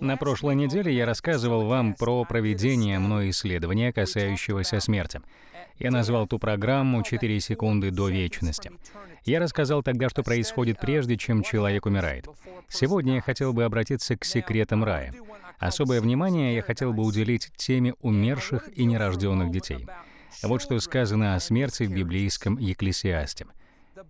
На прошлой неделе я рассказывал вам про проведение мной исследования, касающегося смерти. Я назвал ту программу «4 секунды до вечности». Я рассказал тогда, что происходит прежде, чем человек умирает. Сегодня я хотел бы обратиться к секретам рая. Особое внимание я хотел бы уделить теме умерших и нерожденных детей. Вот что сказано о смерти в библейском Екклесиасте —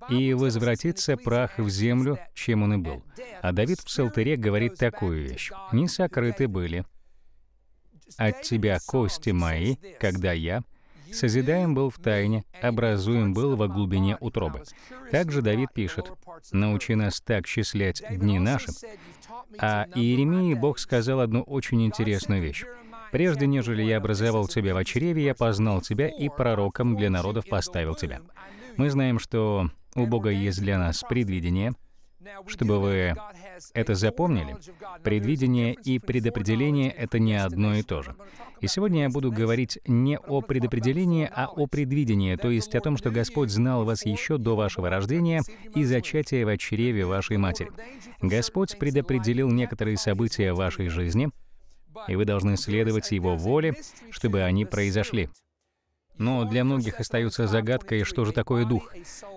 и возвратится прах в землю, чем он и был. А Давид в Псалтыре говорит такую вещь. «Не сокрыты были от тебя кости мои, когда я...» Созидаем был в тайне, образуем был во глубине утробы. Также Давид пишет, «Научи нас так числять дни наши». А Иеремии Бог сказал одну очень интересную вещь. «Прежде нежели я образовал тебя в чреве, я познал тебя и пророком для народов поставил тебя». Мы знаем, что у Бога есть для нас предвидение, чтобы вы это запомнили, предвидение и предопределение — это не одно и то же. И сегодня я буду говорить не о предопределении, а о предвидении, то есть о том, что Господь знал вас еще до вашего рождения и зачатия в чреве вашей матери. Господь предопределил некоторые события в вашей жизни, и вы должны следовать Его воле, чтобы они произошли но для многих остается загадкой, что же такое дух.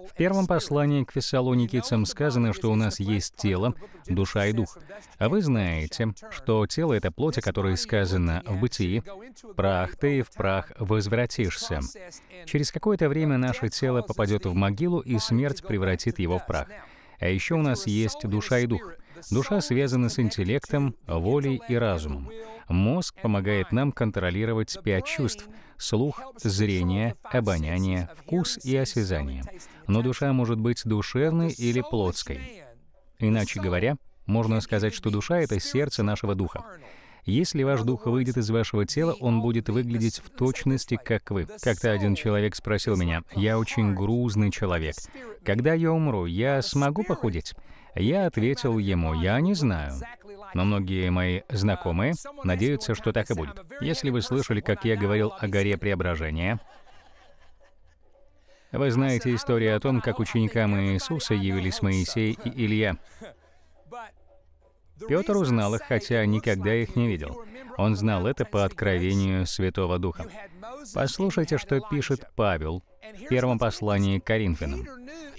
В первом послании к фессалоникийцам сказано, что у нас есть тело, душа и дух. А вы знаете, что тело — это плоть, о которой сказано в бытии, «Прах ты, в прах возвратишься». Через какое-то время наше тело попадет в могилу, и смерть превратит его в прах. А еще у нас есть душа и дух — Душа связана с интеллектом, волей и разумом. Мозг помогает нам контролировать пять чувств — слух, зрение, обоняние, вкус и осязание. Но душа может быть душевной или плотской. Иначе говоря, можно сказать, что душа — это сердце нашего духа. Если ваш дух выйдет из вашего тела, он будет выглядеть в точности, как вы. Как-то один человек спросил меня, «Я очень грузный человек. Когда я умру, я смогу похудеть?» Я ответил ему, я не знаю. Но многие мои знакомые надеются, что так и будет. Если вы слышали, как я говорил о горе преображения, вы знаете историю о том, как ученикам Иисуса явились Моисей и Илья. Петр узнал их, хотя никогда их не видел. Он знал это по откровению Святого Духа. Послушайте, что пишет Павел в первом послании к Коринфянам.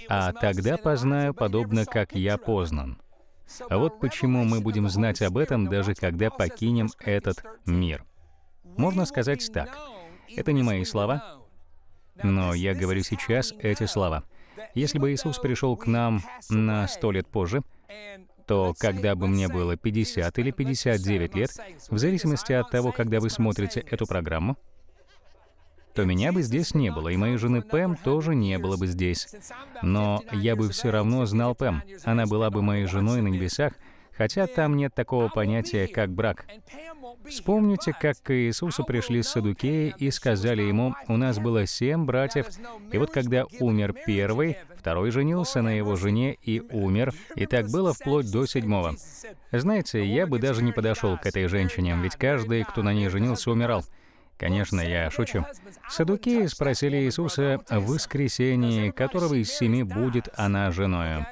«А тогда познаю, подобно как я познан». А вот почему мы будем знать об этом, даже когда покинем этот мир. Можно сказать так. Это не мои слова, но я говорю сейчас эти слова. Если бы Иисус пришел к нам на сто лет позже, то, когда бы мне было 50 или 59 лет, в зависимости от того, когда вы смотрите эту программу, то меня бы здесь не было, и моей жены Пэм тоже не было бы здесь. Но я бы все равно знал Пэм. Она была бы моей женой на небесах, хотя там нет такого понятия, как брак. Вспомните, как к Иисусу пришли садукеи и сказали ему, «У нас было семь братьев, и вот когда умер первый, второй женился на его жене и умер, и так было вплоть до седьмого». Знаете, я бы даже не подошел к этой женщине, ведь каждый, кто на ней женился, умирал. Конечно, я шучу. Садукеи спросили Иисуса в воскресенье, которого из семи будет она женою.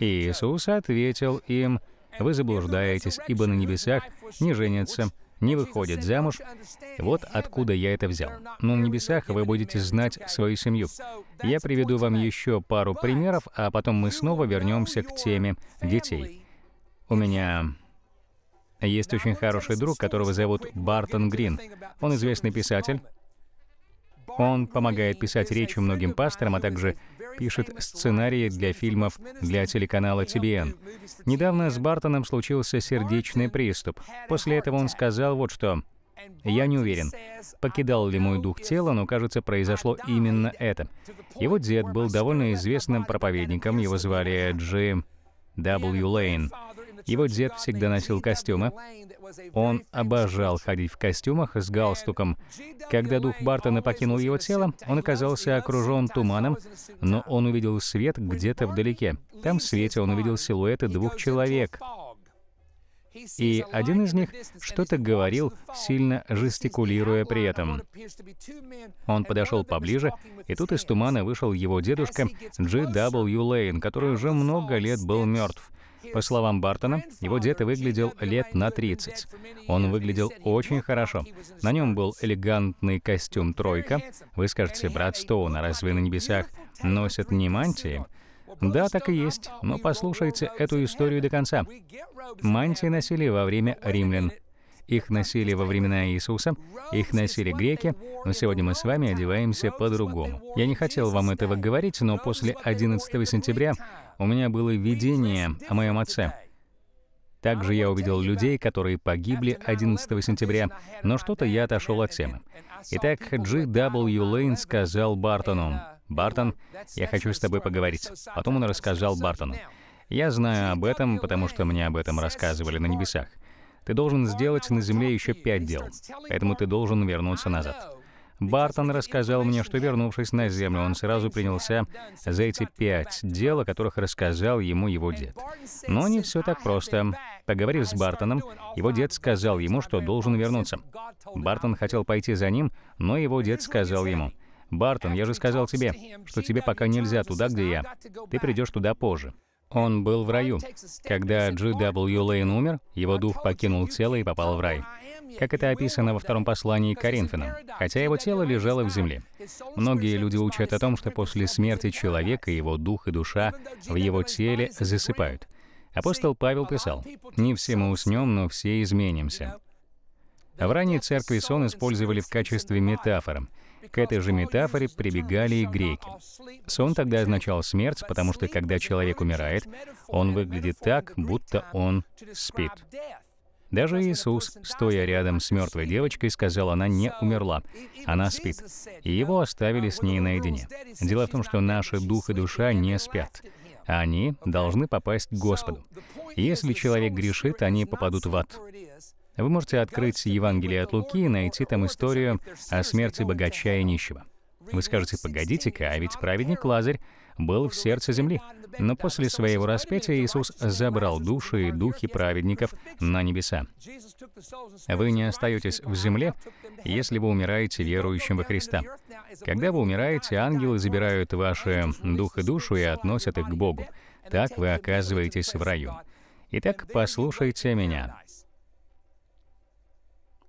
И Иисус ответил им, «Вы заблуждаетесь, ибо на небесах не женятся, не выходят замуж. Вот откуда я это взял. Но на небесах вы будете знать свою семью. Я приведу вам еще пару примеров, а потом мы снова вернемся к теме детей. У меня есть очень хороший друг, которого зовут Бартон Грин. Он известный писатель, он помогает писать речи многим пасторам, а также пишет сценарии для фильмов для телеканала TBN. Недавно с Бартоном случился сердечный приступ. После этого он сказал вот что. Я не уверен, покидал ли мой дух тело, но, кажется, произошло именно это. Его дед был довольно известным проповедником, его звали Джим W. Лейн. Его дед всегда носил костюмы. Он обожал ходить в костюмах с галстуком. Когда дух Бартона покинул его тело, он оказался окружен туманом, но он увидел свет где-то вдалеке. Там в свете он увидел силуэты двух человек. И один из них что-то говорил, сильно жестикулируя при этом. Он подошел поближе, и тут из тумана вышел его дедушка Джи Дабл Лейн, который уже много лет был мертв. По словам Бартона, его дед выглядел лет на 30. Он выглядел очень хорошо. На нем был элегантный костюм «тройка». Вы скажете, брат Стоун, а разве на небесах носят не мантии? Да, так и есть, но послушайте эту историю до конца. Мантии носили во время римлян. Их носили во времена Иисуса, их носили греки, но сегодня мы с вами одеваемся по-другому. Я не хотел вам этого говорить, но после 11 сентября у меня было видение о моем отце. Также я увидел людей, которые погибли 11 сентября, но что-то я отошел от темы. Итак, G.W. Лейн сказал Бартону, «Бартон, я хочу с тобой поговорить». Потом он рассказал Бартону, «Я знаю об этом, потому что мне об этом рассказывали на небесах. Ты должен сделать на земле еще пять дел, поэтому ты должен вернуться назад». Бартон рассказал мне, что, вернувшись на землю, он сразу принялся за эти пять дел, о которых рассказал ему его дед. Но не все так просто. Поговорив с Бартоном, его дед сказал ему, что должен вернуться. Бартон хотел пойти за ним, но его дед сказал ему, «Бартон, я же сказал тебе, что тебе пока нельзя туда, где я. Ты придешь туда позже». Он был в раю. Когда G.W. Лейн умер, его дух покинул тело и попал в рай как это описано во втором послании к Коринфянам, хотя его тело лежало в земле. Многие люди учат о том, что после смерти человека его дух и душа в его теле засыпают. Апостол Павел писал, «Не все мы уснем, но все изменимся». В ранней церкви сон использовали в качестве метафоры. К этой же метафоре прибегали и греки. Сон тогда означал смерть, потому что когда человек умирает, он выглядит так, будто он спит. Даже Иисус, стоя рядом с мертвой девочкой, сказал, она не умерла, она спит. И его оставили с ней наедине. Дело в том, что наши дух и душа не спят. Они должны попасть к Господу. Если человек грешит, они попадут в ад. Вы можете открыть Евангелие от Луки и найти там историю о смерти богача и нищего. Вы скажете, погодите-ка, а ведь праведник Лазарь был в сердце земли. Но после своего распятия Иисус забрал души и духи праведников на небеса. Вы не остаетесь в земле, если вы умираете верующим во Христа. Когда вы умираете, ангелы забирают ваши дух и душу и относят их к Богу. Так вы оказываетесь в раю. Итак, послушайте меня.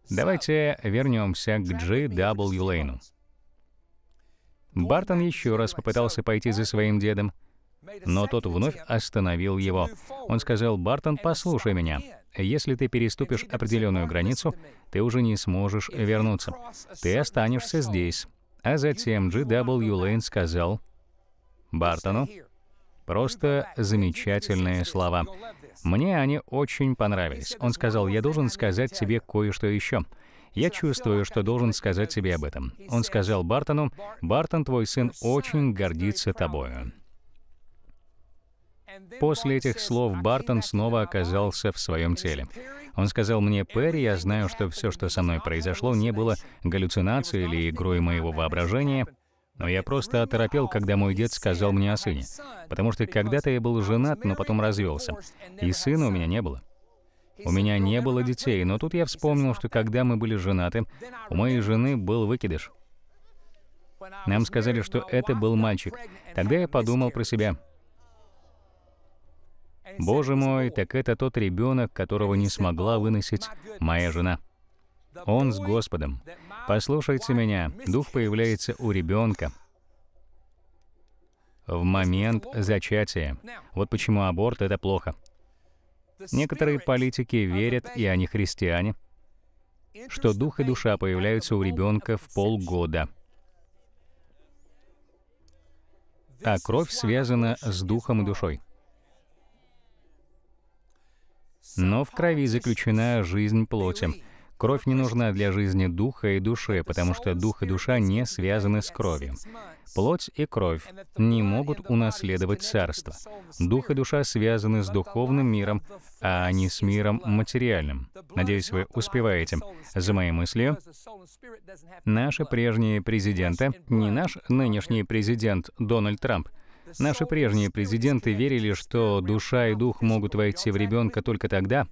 Давайте вернемся к G.W. Лейну. Бартон еще раз попытался пойти за своим дедом, но тот вновь остановил его. Он сказал, «Бартон, послушай меня. Если ты переступишь определенную границу, ты уже не сможешь вернуться. Ты останешься здесь». А затем G.W. Лейн сказал Бартону, Просто замечательные слова. Мне они очень понравились. Он сказал, я должен сказать тебе кое-что еще. Я чувствую, что должен сказать тебе об этом. Он сказал Бартону, Бартон, твой сын очень гордится тобою. После этих слов Бартон снова оказался в своем теле. Он сказал мне, «Перри, я знаю, что все, что со мной произошло, не было галлюцинацией или игрой моего воображения, но я просто оторопел, когда мой дед сказал мне о сыне, потому что когда-то я был женат, но потом развелся, и сына у меня не было». У меня не было детей, но тут я вспомнил, что когда мы были женаты, у моей жены был выкидыш. Нам сказали, что это был мальчик. Тогда я подумал про себя. Боже мой, так это тот ребенок, которого не смогла выносить моя жена. Он с Господом. Послушайте меня, дух появляется у ребенка в момент зачатия. Вот почему аборт — это плохо. Некоторые политики верят, и они христиане, что дух и душа появляются у ребенка в полгода. А кровь связана с духом и душой но в крови заключена жизнь плоти. Кровь не нужна для жизни духа и души, потому что дух и душа не связаны с кровью. Плоть и кровь не могут унаследовать царство. Дух и душа связаны с духовным миром, а не с миром материальным. Надеюсь, вы успеваете за моей мыслью. Наши прежние президенты, не наш нынешний президент Дональд Трамп, Наши прежние президенты верили, что душа и дух могут войти в ребенка только тогда,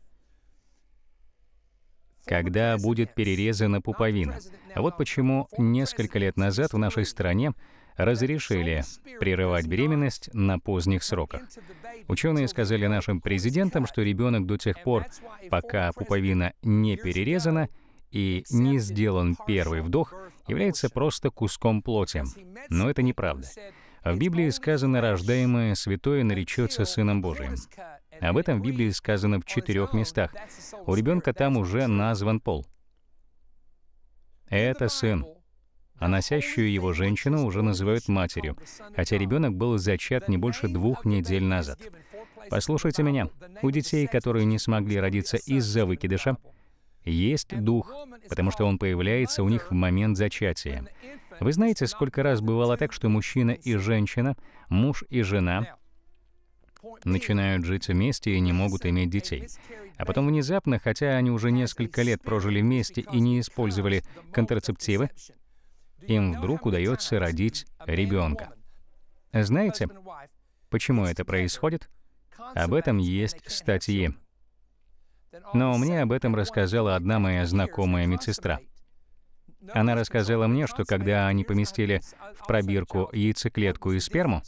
когда будет перерезана пуповина. А вот почему несколько лет назад в нашей стране разрешили прерывать беременность на поздних сроках. Ученые сказали нашим президентам, что ребенок до тех пор, пока пуповина не перерезана и не сделан первый вдох, является просто куском плоти. Но это неправда. В Библии сказано «рождаемое святое наречется Сыном Божиим». Об этом в Библии сказано в четырех местах. У ребенка там уже назван пол. Это сын. А носящую его женщину уже называют матерью, хотя ребенок был зачат не больше двух недель назад. Послушайте меня. У детей, которые не смогли родиться из-за выкидыша, есть Дух, потому что Он появляется у них в момент зачатия. Вы знаете, сколько раз бывало так, что мужчина и женщина, муж и жена начинают жить вместе и не могут иметь детей. А потом внезапно, хотя они уже несколько лет прожили вместе и не использовали контрацептивы, им вдруг удается родить ребенка. Знаете, почему это происходит? Об этом есть статьи. Но мне об этом рассказала одна моя знакомая медсестра. Она рассказала мне, что когда они поместили в пробирку яйцеклетку и сперму,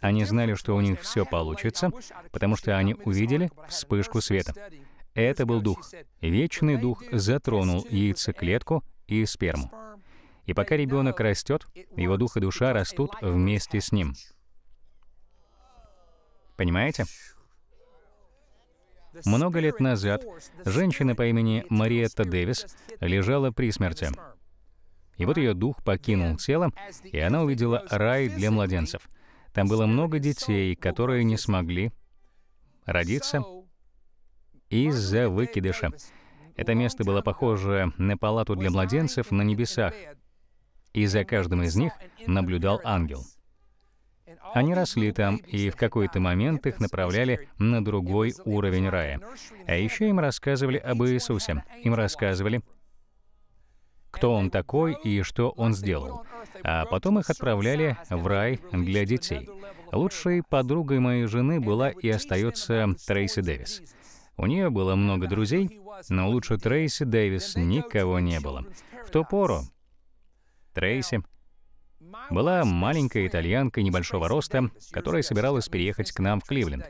они знали, что у них все получится, потому что они увидели вспышку света. Это был дух. Вечный дух затронул яйцеклетку и сперму. И пока ребенок растет, его дух и душа растут вместе с ним. Понимаете? Много лет назад женщина по имени Мариетта Дэвис лежала при смерти. И вот ее дух покинул тело, и она увидела рай для младенцев. Там было много детей, которые не смогли родиться из-за выкидыша. Это место было похоже на палату для младенцев на небесах, и за каждым из них наблюдал ангел — они росли там, и в какой-то момент их направляли на другой уровень рая. А еще им рассказывали об Иисусе. Им рассказывали, кто он такой и что он сделал. А потом их отправляли в рай для детей. Лучшей подругой моей жены была и остается Трейси Дэвис. У нее было много друзей, но лучше Трейси Дэвис никого не было. В ту пору Трейси была маленькая итальянка небольшого роста, которая собиралась переехать к нам в Кливленд.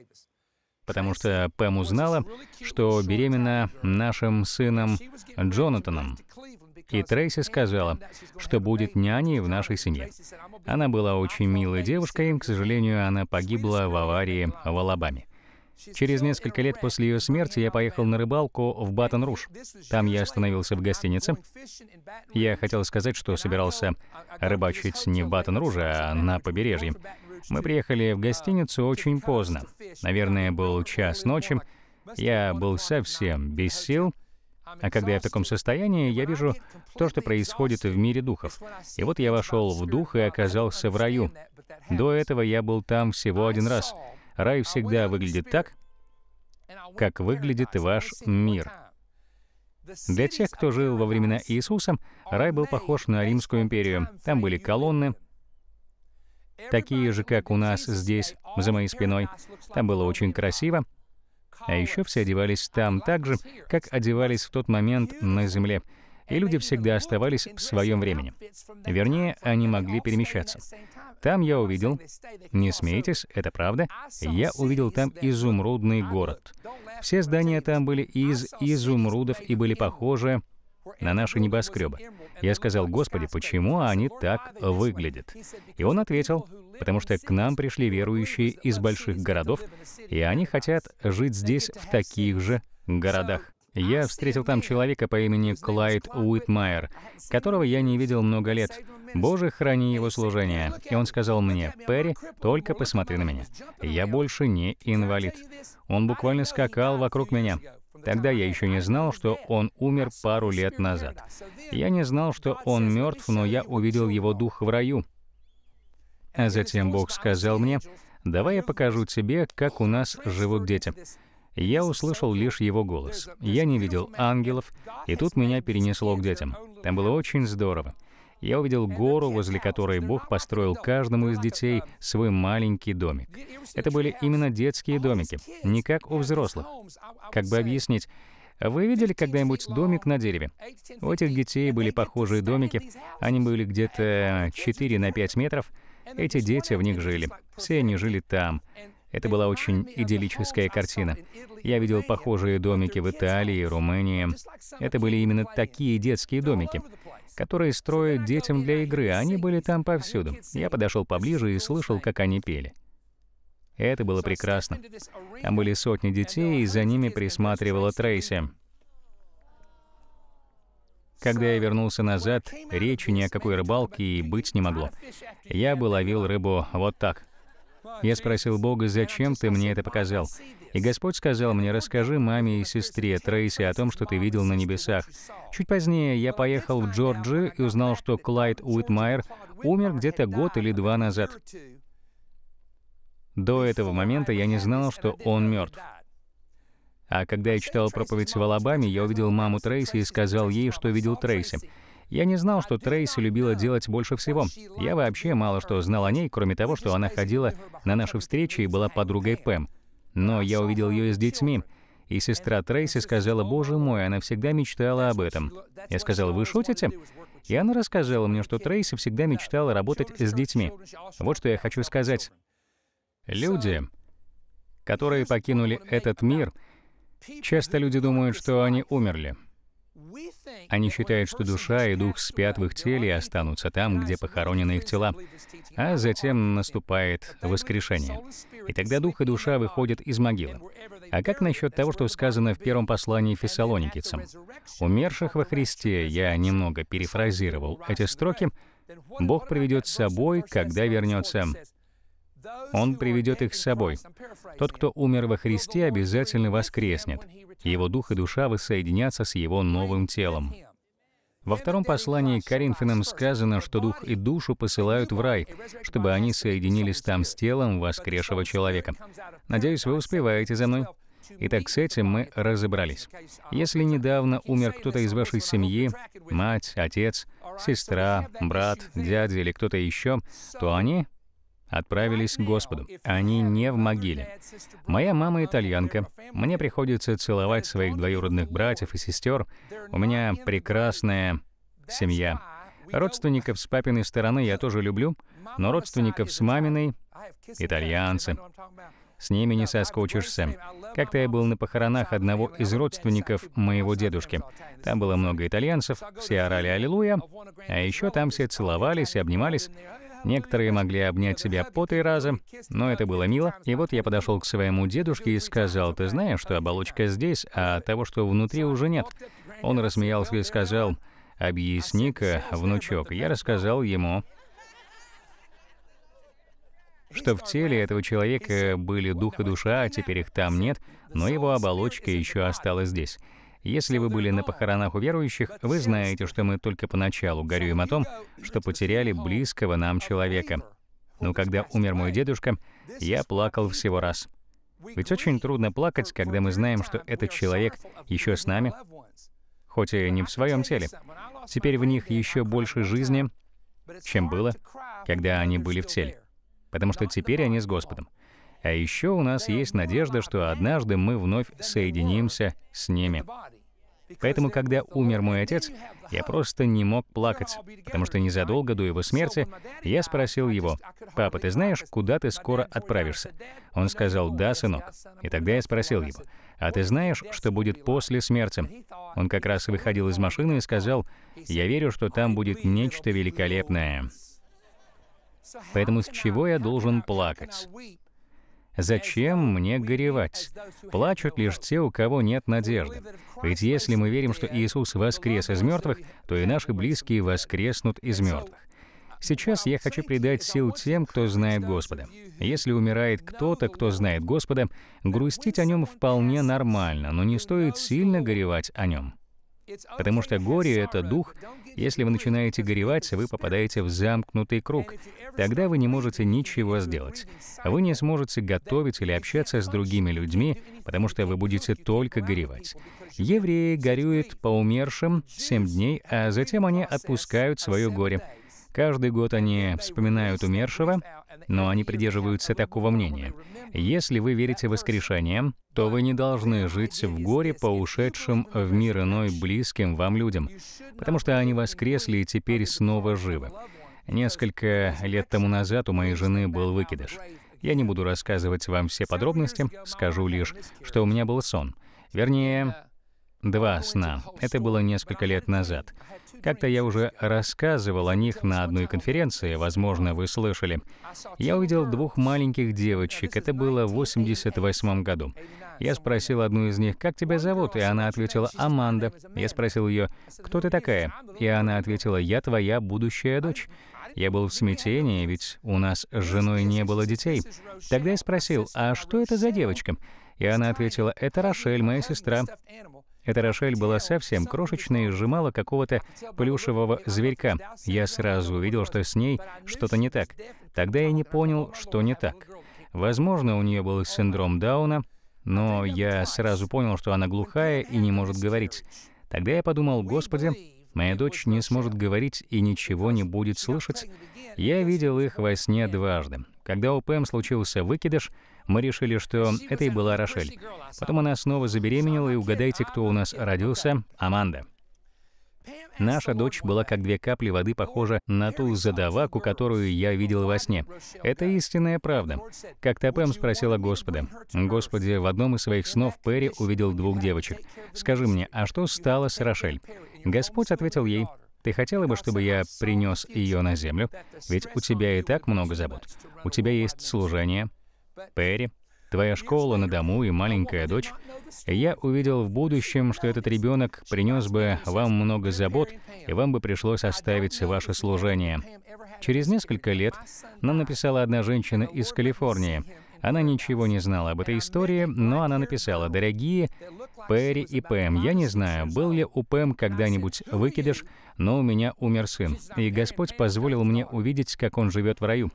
Потому что Пэм узнала, что беременна нашим сыном Джонатаном. И Трейси сказала, что будет няней в нашей семье. Она была очень милой девушкой, к сожалению, она погибла в аварии в Алабаме. Через несколько лет после ее смерти я поехал на рыбалку в Батон-Руж. Там я остановился в гостинице. Я хотел сказать, что собирался рыбачить не в Батон-Руже, а на побережье. Мы приехали в гостиницу очень поздно. Наверное, был час ночи. Я был совсем без сил. А когда я в таком состоянии, я вижу то, что происходит в мире духов. И вот я вошел в дух и оказался в раю. До этого я был там всего один раз — Рай всегда выглядит так, как выглядит ваш мир. Для тех, кто жил во времена Иисуса, рай был похож на Римскую империю. Там были колонны, такие же, как у нас здесь, за моей спиной. Там было очень красиво. А еще все одевались там так же, как одевались в тот момент на земле и люди всегда оставались в своем времени. Вернее, они могли перемещаться. Там я увидел, не смейтесь, это правда, я увидел там изумрудный город. Все здания там были из изумрудов и были похожи на наши небоскребы. Я сказал, Господи, почему они так выглядят? И он ответил, потому что к нам пришли верующие из больших городов, и они хотят жить здесь в таких же городах. Я встретил там человека по имени Клайд Уитмайер, которого я не видел много лет. Боже, храни его служение. И он сказал мне, «Перри, только посмотри на меня. Я больше не инвалид». Он буквально скакал вокруг меня. Тогда я еще не знал, что он умер пару лет назад. Я не знал, что он мертв, но я увидел его дух в раю. А затем Бог сказал мне, «Давай я покажу тебе, как у нас живут дети». Я услышал лишь его голос. Я не видел ангелов, и тут меня перенесло к детям. Там было очень здорово. Я увидел гору, возле которой Бог построил каждому из детей свой маленький домик. Это были именно детские домики, не как у взрослых. Как бы объяснить, вы видели когда-нибудь домик на дереве? У этих детей были похожие домики, они были где-то 4 на 5 метров, эти дети в них жили. Все они жили там. Это была очень идиллическая картина. Я видел похожие домики в Италии и Румынии. Это были именно такие детские домики, которые строят детям для игры, они были там повсюду. Я подошел поближе и слышал, как они пели. Это было прекрасно. Там были сотни детей, и за ними присматривала Трейси. Когда я вернулся назад, речи ни о какой рыбалке и быть не могло. Я бы ловил рыбу вот так. Я спросил Бога, зачем ты мне это показал? И Господь сказал мне, расскажи маме и сестре Трейси о том, что ты видел на небесах. Чуть позднее я поехал в Джорджию и узнал, что Клайд Уитмайер умер где-то год или два назад. До этого момента я не знал, что он мертв. А когда я читал проповедь в Алабаме, я увидел маму Трейси и сказал ей, что видел Трейси. Я не знал, что Трейси любила делать больше всего. Я вообще мало что знал о ней, кроме того, что она ходила на наши встречи и была подругой Пэм. Но я увидел ее с детьми, и сестра Трейси сказала, «Боже мой, она всегда мечтала об этом». Я сказал, «Вы шутите?» И она рассказала мне, что Трейси всегда мечтала работать с детьми. Вот что я хочу сказать. Люди, которые покинули этот мир, часто люди думают, что они умерли. Они считают, что душа и дух спят в их теле и останутся там, где похоронены их тела. А затем наступает воскрешение. И тогда дух и душа выходят из могилы. А как насчет того, что сказано в первом послании фессалоникийцам? «Умерших во Христе» я немного перефразировал эти строки, Бог приведет с собой, когда вернется. Он приведет их с собой. Тот, кто умер во Христе, обязательно воскреснет. Его дух и душа воссоединятся с его новым телом. Во втором послании к Коринфянам сказано, что дух и душу посылают в рай, чтобы они соединились там с телом воскресшего человека. Надеюсь, вы успеваете за мной. Итак, с этим мы разобрались. Если недавно умер кто-то из вашей семьи, мать, отец, сестра, брат, дядя или кто-то еще, то они отправились к Господу. Они не в могиле. Моя мама итальянка. Мне приходится целовать своих двоюродных братьев и сестер. У меня прекрасная семья. Родственников с папиной стороны я тоже люблю, но родственников с маминой — итальянцы. С ними не соскучишься. Как-то я был на похоронах одного из родственников моего дедушки. Там было много итальянцев, все орали «Аллилуйя», а еще там все целовались и обнимались. Некоторые могли обнять себя по три раза, но это было мило. И вот я подошел к своему дедушке и сказал, «Ты знаешь, что оболочка здесь, а того, что внутри, уже нет». Он рассмеялся и сказал, «Объясни-ка, внучок». Я рассказал ему, что в теле этого человека были дух и душа, а теперь их там нет, но его оболочка еще осталась здесь. Если вы были на похоронах у верующих, вы знаете, что мы только поначалу горюем о том, что потеряли близкого нам человека. Но когда умер мой дедушка, я плакал всего раз. Ведь очень трудно плакать, когда мы знаем, что этот человек еще с нами, хоть и не в своем теле. Теперь в них еще больше жизни, чем было, когда они были в теле. Потому что теперь они с Господом. А еще у нас есть надежда, что однажды мы вновь соединимся с ними. Поэтому, когда умер мой отец, я просто не мог плакать, потому что незадолго до его смерти я спросил его, «Папа, ты знаешь, куда ты скоро отправишься?» Он сказал, «Да, сынок». И тогда я спросил его, «А ты знаешь, что будет после смерти?» Он как раз выходил из машины и сказал, «Я верю, что там будет нечто великолепное». Поэтому с чего я должен плакать? Зачем мне горевать? Плачут лишь те, у кого нет надежды. Ведь если мы верим, что Иисус воскрес из мертвых, то и наши близкие воскреснут из мертвых. Сейчас я хочу придать сил тем, кто знает Господа. Если умирает кто-то, кто знает Господа, грустить о нем вполне нормально, но не стоит сильно горевать о нем. Потому что горе — это дух. Если вы начинаете горевать, вы попадаете в замкнутый круг. Тогда вы не можете ничего сделать. Вы не сможете готовить или общаться с другими людьми, потому что вы будете только горевать. Евреи горюют по умершим семь дней, а затем они отпускают свое горе. Каждый год они вспоминают умершего, но они придерживаются такого мнения. Если вы верите в воскрешение, то вы не должны жить в горе по ушедшим в мир иной близким вам людям, потому что они воскресли и теперь снова живы. Несколько лет тому назад у моей жены был выкидыш. Я не буду рассказывать вам все подробности, скажу лишь, что у меня был сон. Вернее, два сна. Это было несколько лет назад. Как-то я уже рассказывал о них на одной конференции, возможно, вы слышали. Я увидел двух маленьких девочек, это было в 1988 году. Я спросил одну из них, «Как тебя зовут?» И она ответила, «Аманда». Я спросил ее, «Кто ты такая?» И она ответила, «Я твоя будущая дочь». Я был в смятении, ведь у нас с женой не было детей. Тогда я спросил, «А что это за девочка?» И она ответила, «Это Рошель, моя сестра». Эта Рошель была совсем крошечной и сжимала какого-то плюшевого зверька. Я сразу увидел, что с ней что-то не так. Тогда я не понял, что не так. Возможно, у нее был синдром Дауна, но я сразу понял, что она глухая и не может говорить. Тогда я подумал, «Господи, моя дочь не сможет говорить и ничего не будет слышать, я видел их во сне дважды. Когда у Пэм случился выкидыш, мы решили, что это и была Рошель. Потом она снова забеременела, и угадайте, кто у нас родился? Аманда. Наша дочь была как две капли воды похожа на ту задаваку, которую я видел во сне. Это истинная правда. Как-то Пэм спросила Господа. «Господи, в одном из своих снов Перри увидел двух девочек. Скажи мне, а что стало с Рошель?» Господь ответил ей, ты хотела бы, чтобы я принес ее на землю? Ведь у тебя и так много забот. У тебя есть служение. Перри, твоя школа на дому и маленькая дочь. Я увидел в будущем, что этот ребенок принес бы вам много забот, и вам бы пришлось оставить ваше служение. Через несколько лет нам написала одна женщина из Калифорнии. Она ничего не знала об этой истории, но она написала, «Дорогие Перри и Пэм, я не знаю, был ли у Пэм когда-нибудь выкидыш, но у меня умер сын, и Господь позволил мне увидеть, как он живет в раю.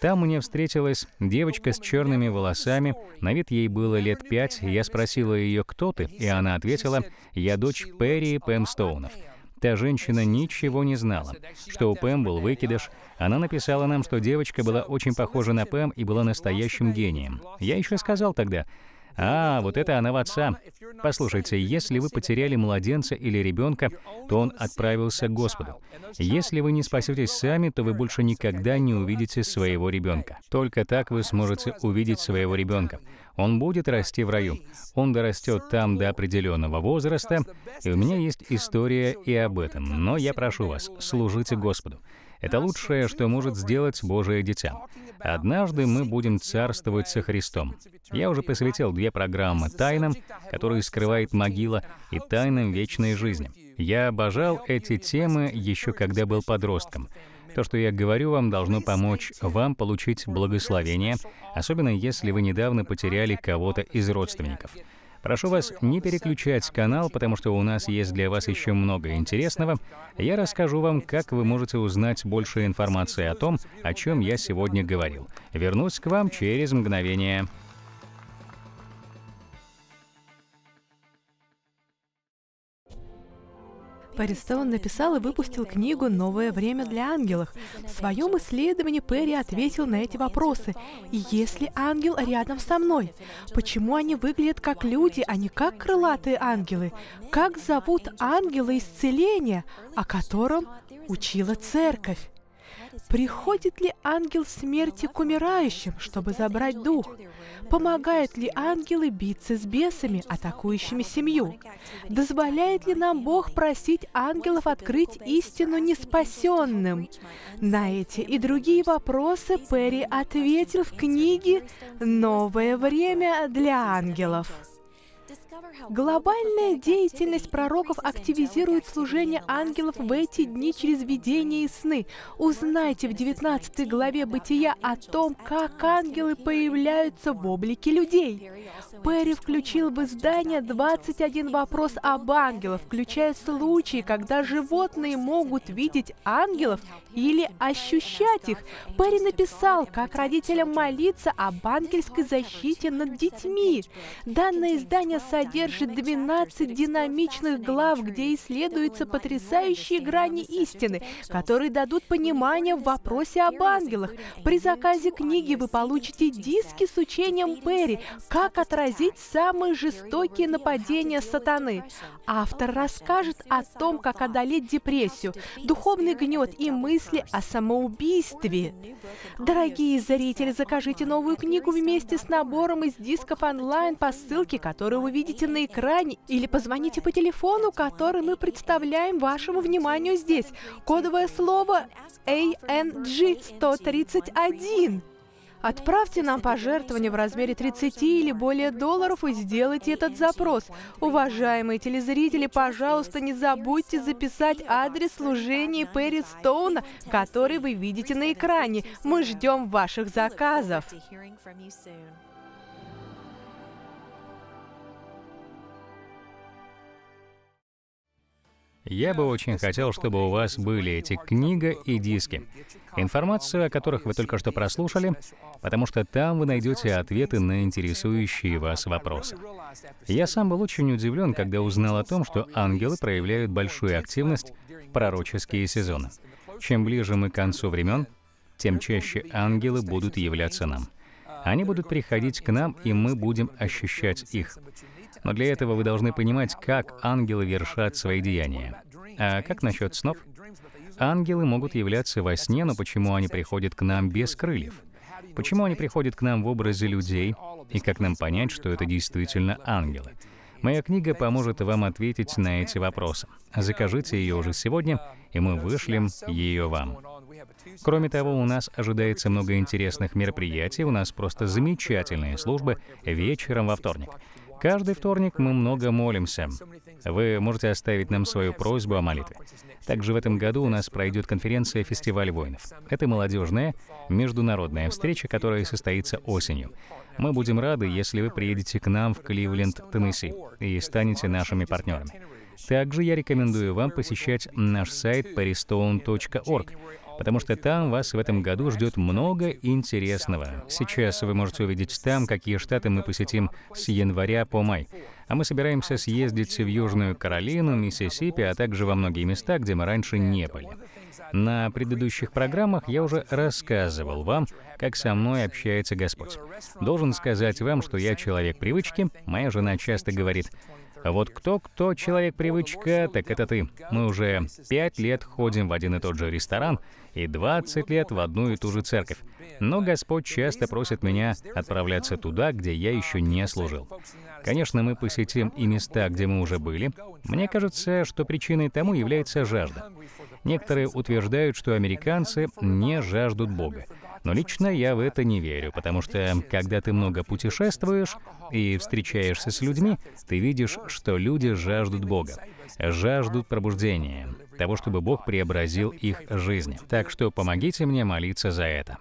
Там мне встретилась девочка с черными волосами, на вид ей было лет пять, я спросила ее, кто ты, и она ответила, «Я дочь Перри и Пэм Стоунов». Та женщина ничего не знала, что у Пэм был выкидыш. Она написала нам, что девочка была очень похожа на Пэм и была настоящим гением. Я еще сказал тогда, а, вот это она в отца. Послушайте, если вы потеряли младенца или ребенка, то он отправился к Господу. Если вы не спасетесь сами, то вы больше никогда не увидите своего ребенка. Только так вы сможете увидеть своего ребенка. Он будет расти в раю. Он дорастет там до определенного возраста. И у меня есть история и об этом. Но я прошу вас, служите Господу. Это лучшее, что может сделать Божие дитя. Однажды мы будем царствовать со Христом. Я уже посвятил две программы тайнам, которые скрывает могила, и тайнам вечной жизни. Я обожал эти темы еще когда был подростком. То, что я говорю вам, должно помочь вам получить благословение, особенно если вы недавно потеряли кого-то из родственников. Прошу вас не переключать канал, потому что у нас есть для вас еще много интересного. Я расскажу вам, как вы можете узнать больше информации о том, о чем я сегодня говорил. Вернусь к вам через мгновение. Перристоун написал и выпустил книгу «Новое время для ангелов». В своем исследовании Перри ответил на эти вопросы. И если ангел рядом со мной? Почему они выглядят как люди, а не как крылатые ангелы? Как зовут ангела исцеления, о котором учила церковь? Приходит ли ангел смерти к умирающим, чтобы забрать дух? Помогают ли ангелы биться с бесами, атакующими семью? Дозволяет ли нам Бог просить ангелов открыть истину неспасенным? На эти и другие вопросы Перри ответил в книге «Новое время для ангелов». Глобальная деятельность пророков активизирует служение ангелов в эти дни через видение и сны. Узнайте в 19 главе Бытия о том, как ангелы появляются в облике людей. Перри включил в издание 21 вопрос об ангелах, включая случаи, когда животные могут видеть ангелов или ощущать их. Перри написал, как родителям молиться об ангельской защите над детьми. Данное издание со содержит 12 динамичных глав, где исследуются потрясающие грани истины, которые дадут понимание в вопросе об ангелах. При заказе книги вы получите диски с учением Перри «Как отразить самые жестокие нападения сатаны». Автор расскажет о том, как одолеть депрессию, духовный гнет и мысли о самоубийстве. Дорогие зрители, закажите новую книгу вместе с набором из дисков онлайн по ссылке, которую вы видите видите на экране, или позвоните по телефону, который мы представляем вашему вниманию здесь. Кодовое слово ANG131. Отправьте нам пожертвование в размере 30 или более долларов и сделайте этот запрос. Уважаемые телезрители, пожалуйста, не забудьте записать адрес служения Перри Стоуна, который вы видите на экране. Мы ждем ваших заказов. Я бы очень хотел, чтобы у вас были эти книга и диски, информацию о которых вы только что прослушали, потому что там вы найдете ответы на интересующие вас вопросы. Я сам был очень удивлен, когда узнал о том, что ангелы проявляют большую активность в пророческие сезоны. Чем ближе мы к концу времен, тем чаще ангелы будут являться нам. Они будут приходить к нам, и мы будем ощущать их. Но для этого вы должны понимать, как ангелы вершат свои деяния. А как насчет снов? Ангелы могут являться во сне, но почему они приходят к нам без крыльев? Почему они приходят к нам в образе людей? И как нам понять, что это действительно ангелы? Моя книга поможет вам ответить на эти вопросы. Закажите ее уже сегодня, и мы вышлем ее вам. Кроме того, у нас ожидается много интересных мероприятий, у нас просто замечательные службы вечером во вторник. Каждый вторник мы много молимся. Вы можете оставить нам свою просьбу о молитве. Также в этом году у нас пройдет конференция «Фестиваль воинов». Это молодежная, международная встреча, которая состоится осенью. Мы будем рады, если вы приедете к нам в Кливленд, Теннесси, и станете нашими партнерами. Также я рекомендую вам посещать наш сайт perrystone.org, потому что там вас в этом году ждет много интересного. Сейчас вы можете увидеть там, какие штаты мы посетим с января по май. А мы собираемся съездить в Южную Каролину, Миссисипи, а также во многие места, где мы раньше не были. На предыдущих программах я уже рассказывал вам, как со мной общается Господь. Должен сказать вам, что я человек привычки. Моя жена часто говорит, а вот кто-кто человек-привычка, так это ты. Мы уже пять лет ходим в один и тот же ресторан и 20 лет в одну и ту же церковь. Но Господь часто просит меня отправляться туда, где я еще не служил. Конечно, мы посетим и места, где мы уже были. Мне кажется, что причиной тому является жажда. Некоторые утверждают, что американцы не жаждут Бога. Но лично я в это не верю, потому что когда ты много путешествуешь и встречаешься с людьми, ты видишь, что люди жаждут Бога, жаждут пробуждения, того, чтобы Бог преобразил их жизни. Так что помогите мне молиться за это.